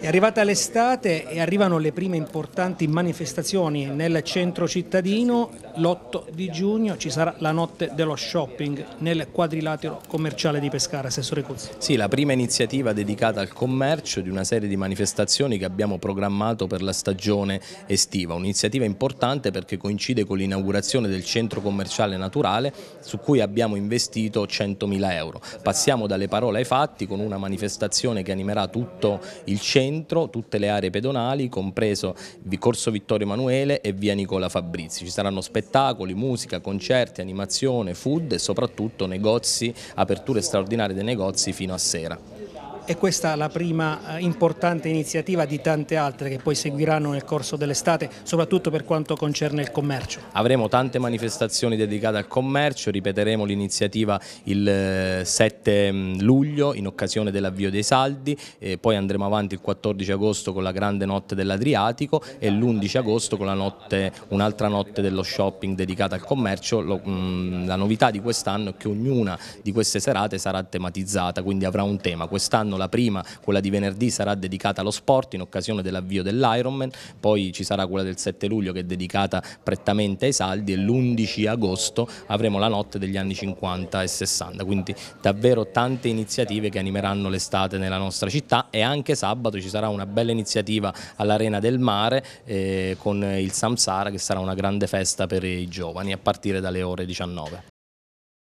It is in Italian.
È arrivata l'estate e arrivano le prime importanti manifestazioni nel centro cittadino. L'8 di giugno ci sarà la notte dello shopping nel quadrilatero commerciale di Pescara, Assessore Cuzzi. Sì, la prima iniziativa dedicata al commercio di una serie di manifestazioni che abbiamo programmato per la stagione estiva. Un'iniziativa importante perché coincide con l'inaugurazione del centro commerciale naturale su cui abbiamo investito 100.000 euro. Passiamo dalle parole ai fatti con una manifestazione che animerà tutto il centro centro tutte le aree pedonali, compreso Corso Vittorio Emanuele e via Nicola Fabrizi. Ci saranno spettacoli, musica, concerti, animazione, food e soprattutto negozi, aperture straordinarie dei negozi fino a sera e questa è la prima eh, importante iniziativa di tante altre che poi seguiranno nel corso dell'estate, soprattutto per quanto concerne il commercio. Avremo tante manifestazioni dedicate al commercio, ripeteremo l'iniziativa il 7 eh, mm, luglio in occasione dell'avvio dei saldi, poi andremo avanti il 14 agosto con la grande notte dell'Adriatico e l'11 agosto con un'altra notte dello shopping dedicata al commercio. Mm, la novità di quest'anno è che ognuna di queste serate sarà tematizzata, quindi avrà un tema. Quest'anno la prima, quella di venerdì, sarà dedicata allo sport in occasione dell'avvio dell'Ironman, poi ci sarà quella del 7 luglio che è dedicata prettamente ai saldi e l'11 agosto avremo la notte degli anni 50 e 60, quindi davvero tante iniziative che animeranno l'estate nella nostra città e anche sabato ci sarà una bella iniziativa all'Arena del Mare eh, con il Samsara che sarà una grande festa per i giovani a partire dalle ore 19.